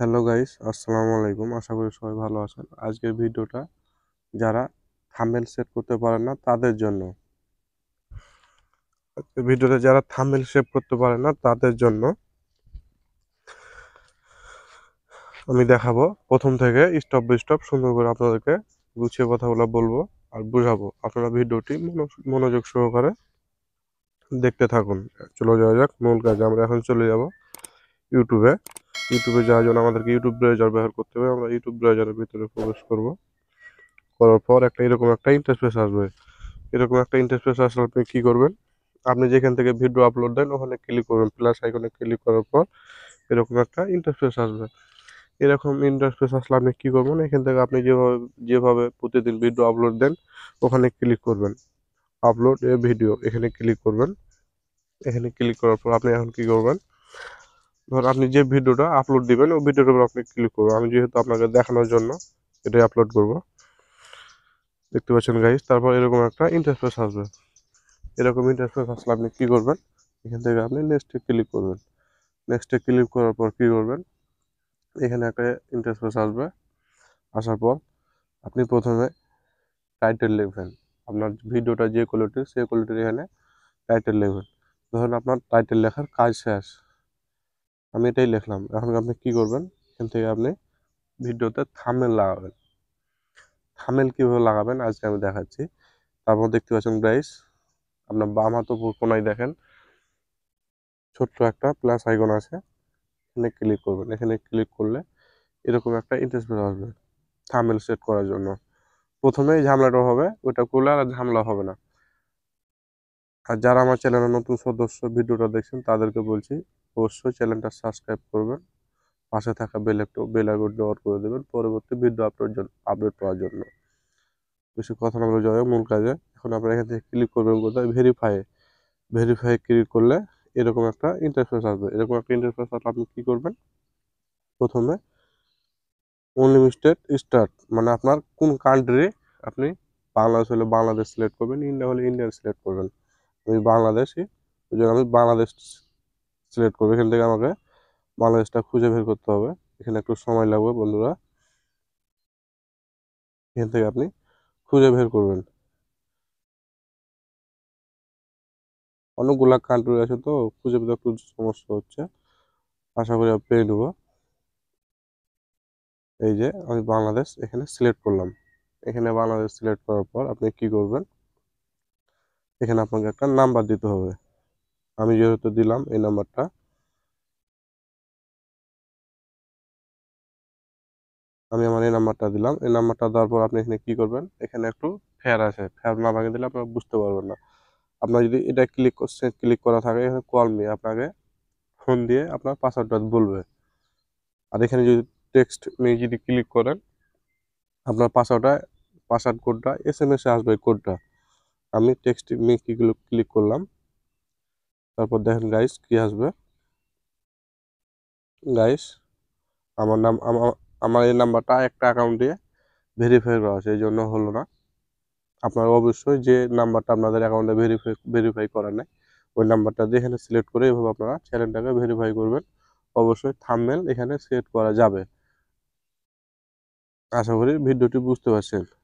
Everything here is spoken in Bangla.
হ্যালো গাইস আসসালামু আলাইকুম আশা করি সবাই ভালো আছেন আজকের ভিডিওটা যারা থামেল সেট করতে পারেন না তাদের জন্য ভিডিওটা যারা থামেল সেভ করতে পারে না তাদের জন্য আমি দেখাবো প্রথম থেকে স্টপ বাই স্টপ সুন্দর করে আপনাদেরকে গুছিয়ে কথাগুলো বলবো আর বুঝাবো আপনারা ভিডিওটি মনোযোগ সহকারে দেখতে থাকুন চলে যাওয়া যাক মূল কাজে আমরা এখন চলে যাব ইউটিউবে ইউটিউবে যাওয়ার জন্য আমাদেরকে ইউটিউব ব্রাউজার ব্যবহার করতে হবে আমরা ইউটিউব ব্রাউজারের ভিতরে প্রবেশ করব করার পর একটা এরকম একটা ইন্টারফেস আসবে এরকম একটা ইন্টারফেস আসলে আপনি কী করবেন আপনি যেখান থেকে ভিডিও আপলোড দেন ওখানে ক্লিক করবেন প্লাস আইকনে ক্লিক করার পর এরকম একটা ইন্টারফেস আসবে এরকম ইন্টারফেস আসলে আপনি কী করবেন এখান থেকে আপনি যেভাবে যেভাবে প্রতিদিন ভিডিও আপলোড দেন ওখানে ক্লিক করবেন আপলোড এ ভিডিও এখানে ক্লিক করবেন এখানে ক্লিক করার পর আপনি এখন কী করবেন ধর আপনি যে ভিডিওটা আপলোড দিবেন ওই ভিডিওর উপর আপনি ক্লিক করবেন আমি যেহেতু আপনাকে দেখানোর জন্য এটাই আপলোড করব দেখতে পাচ্ছেন গাইজ তারপর এরকম একটা ইন্টারফেস আসবে এরকম ইন্টারফেস আসলে আপনি কী করবেন এখান থেকে আপনি নেক্সটে ক্লিক করবেন নেক্সটে ক্লিক করার পর কী করবেন এখানে একটা ইন্টারফেস আসবে আসার পর আপনি প্রথমে টাইটেল লিখবেন আপনার ভিডিওটা যে কোয়ালিটির সেই কোয়ালিটির এখানে টাইটেল লিখবেন ধরুন আপনার টাইটেল লেখার কাজ শেষ আমি এটাই লিখলাম এখন আপনি কি করবেন এখান থেকে আপনি ভিডিওতে থামেল লাগাবেন থামেল কীভাবে লাগাবেন আজকে আমি দেখাচ্ছি তারপর দেখতে পাচ্ছেন ব্রাইস আপনার বাম হাত উপর কোনায় দেখেন ছোট্ট একটা প্লাস আইকন আছে এখানে ক্লিক করবেন এখানে ক্লিক করলে এরকম একটা ইন্টারফেস আসবে থামেল সেট করার জন্য প্রথমেই ঝামেলাটা হবে ওটা করলে আর ঝামেলা হবে না আর যারা আমার চ্যানেলে নতুন সদস্য ভিডিওটা দেখছেন তাদেরকে বলছি অবশ্যই চ্যানেলটা সাবস্ক্রাইব করবেন পাশে থাকা বেল একটু বেল আইকনটি অন করে দেবেন পরবর্তী ভিডিও আপলোড আপডেট পাওয়ার জন্য বেশি কথা না বলে যাবে মূল কাজে এখন আপনারা এখান থেকে ক্লিক করবেন কোথায় ভেরিফাই ভেরিফাই ক্লিক করলে এরকম একটা ইন্টারফেস আসবে এরকম একটা ইন্টারফেস আসলে আপনি কী করবেন প্রথমে অনলিমিটেড স্টার্ট মানে আপনার কোন কান্ট্রি আপনি বাংলাদেশ হলে বাংলাদেশ সিলেক্ট করবেন ইন্ডিয়া হলে ইন্ডিয়ান সিলেক্ট করবেন আমি বাংলাদেশি ওই জন্য আমি বাংলাদেশ সিলেক্ট করবো এখান থেকে আমাকে বাংলাদেশটা খুঁজে বের করতে হবে এখানে একটু সময় লাগবে বন্ধুরা এখান থেকে আপনি খুঁজে বের করবেন অনেকগুলা কান্ট্রি আছে তো খুঁজে পেতে একটু সমস্যা হচ্ছে আশা করি পেয়ে নেব এই যে আমি বাংলাদেশ এখানে সিলেক্ট করলাম এখানে বাংলাদেশ সিলেক্ট করার পর আপনি কি করবেন এখানে আপনাকে একটা নাম্বার দিতে হবে আমি যেহেতু দিলাম এই নাম্বারটা আমি আমার এই নাম্বারটা দিলাম এই নাম্বারটা দেওয়ার পর আপনি এখানে কি করবেন এখানে একটু ফেয়ার আছে ফেয়ার না ভাগে দিলে আপনারা বুঝতে পারবেন না আপনার যদি এটা ক্লিক ক্লিক করা থাকে এখানে কল নিয়ে আপনাকে ফোন দিয়ে আপনার পাসওয়ার্ডটা বলবে আর এখানে যদি টেক্সট নিয়ে যদি ক্লিক করেন আপনার পাসওয়ার্ডটা পাসওয়ার্ড কোডটা এস এম এসে আসবে কোডটা আমি টেক্সট মেকিগুলো ক্লিক করলাম তারপর দেখেন গাইস কি আসবে গাইস আমার নাম আমার এই নাম্বারটা একটা অ্যাকাউন্ট দিয়ে ভেরিফাই করা আছে এই জন্য হলো না আপনার অবশ্যই যে নাম্বারটা আপনাদের অ্যাকাউন্টে ভেরিফাই ভেরিফাই করা নেই ওই নাম্বারটা দিয়ে এখানে সিলেক্ট করে এভাবে আপনারা চ্যানেলটাকে ভেরিফাই করবেন অবশ্যই থামমেল এখানে সেট করা যাবে আশা করি ভিডিওটি বুঝতে পারছেন